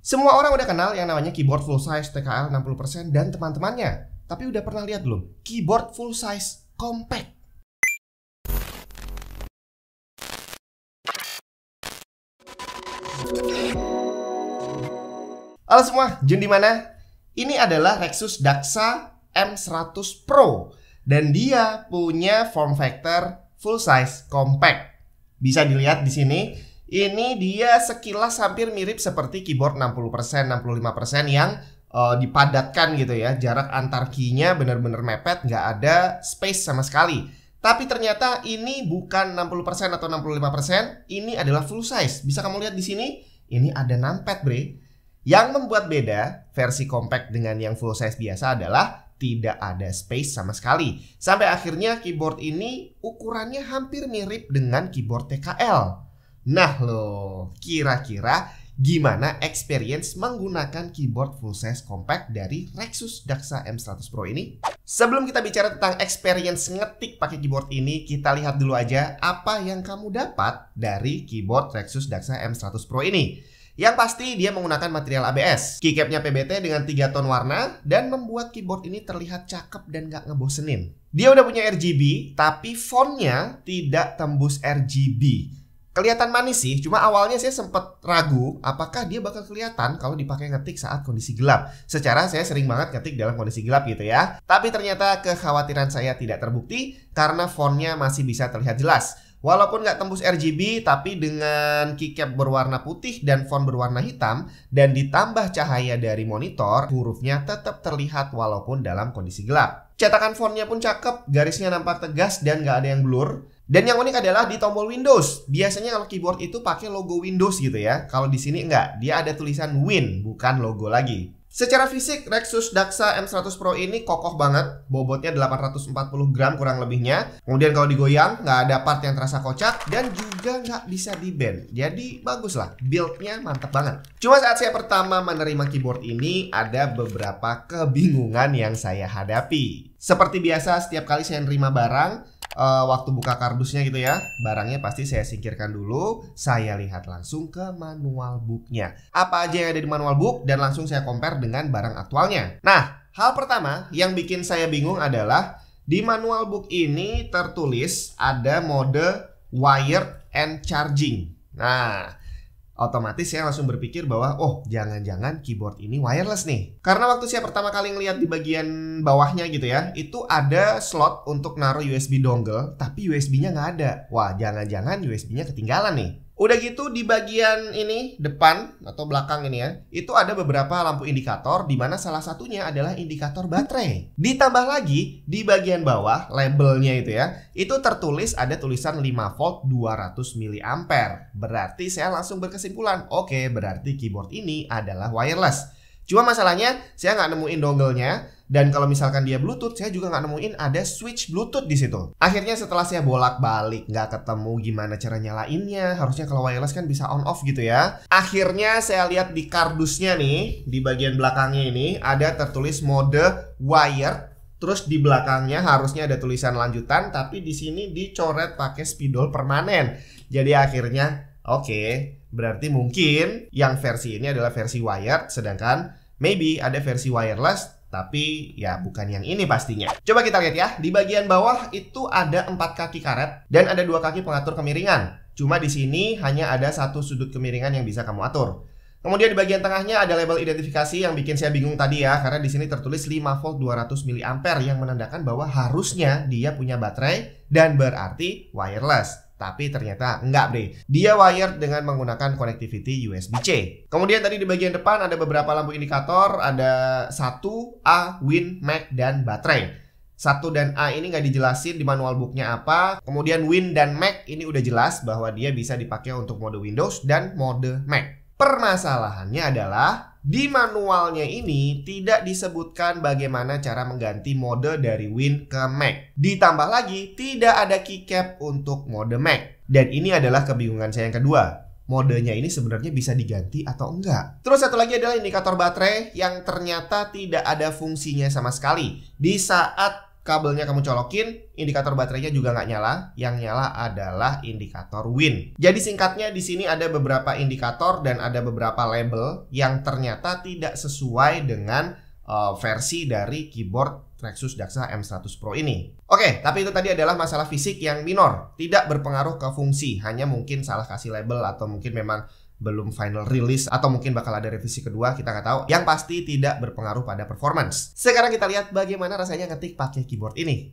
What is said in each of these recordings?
Semua orang udah kenal yang namanya keyboard full size TKL 60% dan teman-temannya. Tapi udah pernah lihat belum? Keyboard full size compact. Halo semua, Jun di mana? Ini adalah Lexus Daxa M100 Pro dan dia punya form factor full size compact. Bisa dilihat di sini ini dia sekilas hampir mirip seperti keyboard 60%, 65% yang uh, dipadatkan gitu ya. Jarak antar key-nya benar-benar mepet, nggak ada space sama sekali. Tapi ternyata ini bukan 60% atau 65%, ini adalah full size. Bisa kamu lihat di sini, ini ada numpad, Bre. Yang membuat beda versi compact dengan yang full size biasa adalah tidak ada space sama sekali. Sampai akhirnya keyboard ini ukurannya hampir mirip dengan keyboard TKL. Nah loh, kira-kira gimana experience menggunakan keyboard full size compact dari Rexus Daxa M100 Pro ini? Sebelum kita bicara tentang experience ngetik pakai keyboard ini, kita lihat dulu aja apa yang kamu dapat dari keyboard Rexus Daxa M100 Pro ini. Yang pasti dia menggunakan material ABS. Keycapnya PBT dengan 3 ton warna dan membuat keyboard ini terlihat cakep dan gak ngebosenin. Dia udah punya RGB, tapi fontnya tidak tembus RGB kelihatan manis sih, cuma awalnya saya sempat ragu apakah dia bakal kelihatan kalau dipakai ngetik saat kondisi gelap. Secara saya sering banget ngetik dalam kondisi gelap gitu ya. Tapi ternyata kekhawatiran saya tidak terbukti karena fontnya masih bisa terlihat jelas. Walaupun nggak tembus RGB, tapi dengan keycap berwarna putih dan font berwarna hitam, dan ditambah cahaya dari monitor, hurufnya tetap terlihat walaupun dalam kondisi gelap. Cetakan fontnya pun cakep, garisnya nampak tegas dan nggak ada yang blur. Dan yang unik adalah di tombol Windows. Biasanya kalau keyboard itu pakai logo Windows gitu ya. Kalau di sini enggak, dia ada tulisan Win, bukan logo lagi. Secara fisik, Lexus Daxa M100 Pro ini kokoh banget. Bobotnya 840 gram kurang lebihnya. Kemudian kalau digoyang, nggak ada part yang terasa kocak. Dan juga nggak bisa di-bend. Jadi bagus lah, build-nya mantep banget. Cuma saat saya pertama menerima keyboard ini, ada beberapa kebingungan yang saya hadapi. Seperti biasa, setiap kali saya nerima barang, uh, waktu buka kardusnya gitu ya. Barangnya pasti saya singkirkan dulu, saya lihat langsung ke manual booknya. Apa aja yang ada di manual book dan langsung saya compare dengan barang aktualnya. Nah, hal pertama yang bikin saya bingung adalah di manual book ini tertulis ada mode wired and charging. Nah, otomatis saya langsung berpikir bahwa oh jangan-jangan keyboard ini wireless nih. Karena waktu saya pertama kali ngeliat di bagian bawahnya gitu ya, itu ada slot untuk naruh USB dongle, tapi USB-nya nggak ada. Wah jangan-jangan USB-nya ketinggalan nih. Udah gitu di bagian ini depan atau belakang ini ya, itu ada beberapa lampu indikator di mana salah satunya adalah indikator baterai. Ditambah lagi di bagian bawah labelnya itu ya, itu tertulis ada tulisan 5 volt 200 mA. Berarti saya langsung berkesimpulan, oke berarti keyboard ini adalah wireless. Cuma masalahnya saya nggak nemuin dongle-nya dan kalau misalkan dia Bluetooth, saya juga nggak nemuin ada switch Bluetooth di situ. Akhirnya setelah saya bolak-balik nggak ketemu gimana cara nyalainnya, harusnya kalau wireless kan bisa on off gitu ya. Akhirnya saya lihat di kardusnya nih, di bagian belakangnya ini ada tertulis mode wired Terus di belakangnya harusnya ada tulisan lanjutan, tapi di sini dicoret pakai spidol permanen. Jadi akhirnya, oke, okay, Berarti mungkin yang versi ini adalah versi wired, sedangkan maybe ada versi wireless tapi ya bukan yang ini pastinya. Coba kita lihat ya, di bagian bawah itu ada empat kaki karet dan ada dua kaki pengatur kemiringan. Cuma di sini hanya ada satu sudut kemiringan yang bisa kamu atur. Kemudian di bagian tengahnya ada label identifikasi yang bikin saya bingung tadi ya karena di sini tertulis 5 volt 200 mA yang menandakan bahwa harusnya dia punya baterai dan berarti wireless. Tapi ternyata enggak deh. Dia wired dengan menggunakan connectivity USB-C. Kemudian tadi di bagian depan ada beberapa lampu indikator, ada 1A, Win, Mac, dan baterai. 1 dan A ini nggak dijelasin di manual booknya apa. Kemudian Win dan Mac ini udah jelas bahwa dia bisa dipakai untuk mode Windows dan mode Mac. Permasalahannya adalah di manualnya ini tidak disebutkan bagaimana cara mengganti mode dari Win ke Mac. Ditambah lagi tidak ada keycap untuk mode Mac. Dan ini adalah kebingungan saya yang kedua. Modenya ini sebenarnya bisa diganti atau enggak. Terus satu lagi adalah indikator baterai yang ternyata tidak ada fungsinya sama sekali di saat kabelnya kamu colokin, indikator baterainya juga nggak nyala. Yang nyala adalah indikator Win. Jadi singkatnya di sini ada beberapa indikator dan ada beberapa label yang ternyata tidak sesuai dengan uh, versi dari keyboard nexus Daxa M100 Pro ini. Oke, okay, tapi itu tadi adalah masalah fisik yang minor, tidak berpengaruh ke fungsi, hanya mungkin salah kasih label atau mungkin memang belum final release atau mungkin bakal ada revisi kedua kita nggak tahu yang pasti tidak berpengaruh pada performance sekarang kita lihat bagaimana rasanya ngetik pakai keyboard ini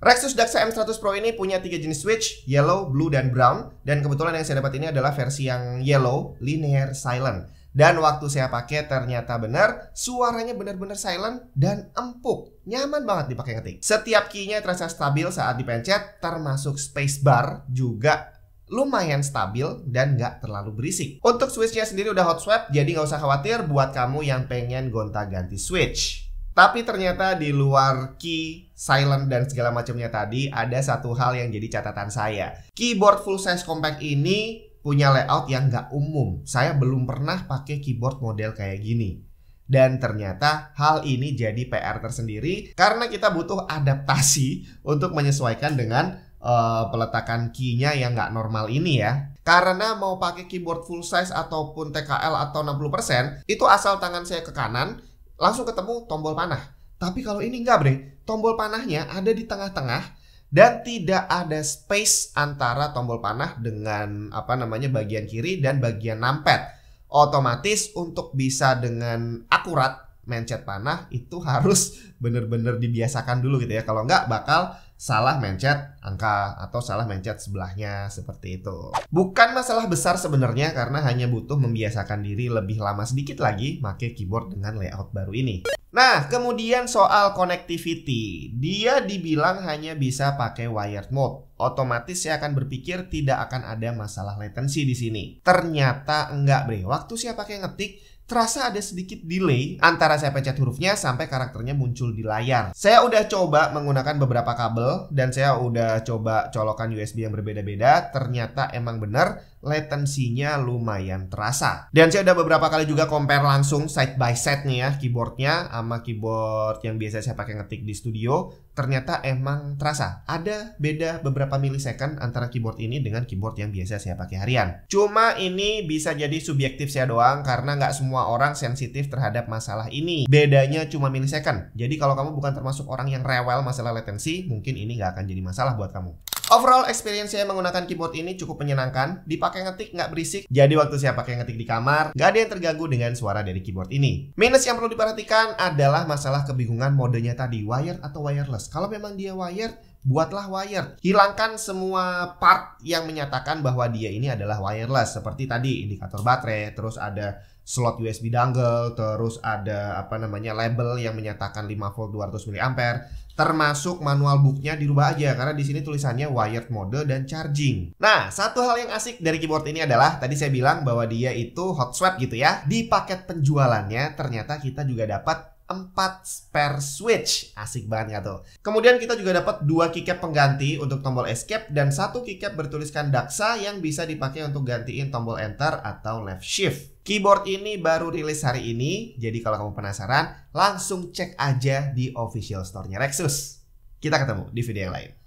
Rexus Daxa M100 Pro ini punya tiga jenis switch, yellow, blue, dan brown. Dan kebetulan yang saya dapat ini adalah versi yang yellow, linear, silent. Dan waktu saya pakai ternyata benar, suaranya benar-benar silent dan empuk. Nyaman banget dipakai ngetik. Setiap keynya terasa stabil saat dipencet, termasuk spacebar juga lumayan stabil dan nggak terlalu berisik. Untuk switchnya sendiri udah hot swap, jadi nggak usah khawatir buat kamu yang pengen gonta-ganti switch. Tapi ternyata di luar key, silent dan segala macamnya tadi ada satu hal yang jadi catatan saya. Keyboard full size compact ini punya layout yang nggak umum. Saya belum pernah pakai keyboard model kayak gini. Dan ternyata hal ini jadi PR tersendiri karena kita butuh adaptasi untuk menyesuaikan dengan uh, peletakan key-nya yang nggak normal ini ya. Karena mau pakai keyboard full size ataupun TKL atau 60%, itu asal tangan saya ke kanan, langsung ketemu tombol panah. Tapi kalau ini enggak, Bre. Tombol panahnya ada di tengah-tengah dan tidak ada space antara tombol panah dengan apa namanya bagian kiri dan bagian numpad. Otomatis untuk bisa dengan akurat mencet panah itu harus benar-benar dibiasakan dulu gitu ya. Kalau enggak bakal salah mencet angka atau salah mencet sebelahnya seperti itu. Bukan masalah besar sebenarnya karena hanya butuh membiasakan diri lebih lama sedikit lagi pakai keyboard dengan layout baru ini. Nah, kemudian soal connectivity, dia dibilang hanya bisa pakai wired mode. Otomatis saya akan berpikir tidak akan ada masalah latency di sini. Ternyata enggak bre. Waktu saya pakai ngetik, terasa ada sedikit delay antara saya pencet hurufnya sampai karakternya muncul di layar. Saya udah coba menggunakan beberapa kabel dan saya udah coba colokan USB yang berbeda-beda, ternyata emang bener latensinya lumayan terasa. Dan saya udah beberapa kali juga compare langsung side by side nih ya keyboardnya sama keyboard yang biasa saya pakai ngetik di studio ternyata emang terasa ada beda beberapa milisecond antara keyboard ini dengan keyboard yang biasa saya pakai harian. Cuma ini bisa jadi subjektif saya doang karena nggak semua orang sensitif terhadap masalah ini. Bedanya cuma milisecond. Jadi kalau kamu bukan termasuk orang yang rewel masalah latensi, mungkin ini nggak akan jadi masalah buat kamu. Overall experience saya menggunakan keyboard ini cukup menyenangkan. Dipakai ngetik nggak berisik. Jadi waktu saya pakai ngetik di kamar, nggak ada yang terganggu dengan suara dari keyboard ini. Minus yang perlu diperhatikan adalah masalah kebingungan modenya tadi, wired atau wireless. Kalau memang dia wired, buatlah wired. Hilangkan semua part yang menyatakan bahwa dia ini adalah wireless seperti tadi indikator baterai, terus ada slot USB dongle, terus ada apa namanya label yang menyatakan 5 volt 200 mA, termasuk manual booknya dirubah aja karena di sini tulisannya wired mode dan charging. Nah, satu hal yang asik dari keyboard ini adalah tadi saya bilang bahwa dia itu hot swap gitu ya. Di paket penjualannya ternyata kita juga dapat 4 spare switch. Asik banget gak tuh? Kemudian kita juga dapat dua keycap pengganti untuk tombol escape dan satu keycap bertuliskan daksa yang bisa dipakai untuk gantiin tombol enter atau left shift. Keyboard ini baru rilis hari ini, jadi kalau kamu penasaran, langsung cek aja di official store-nya Rexus. Kita ketemu di video yang lain.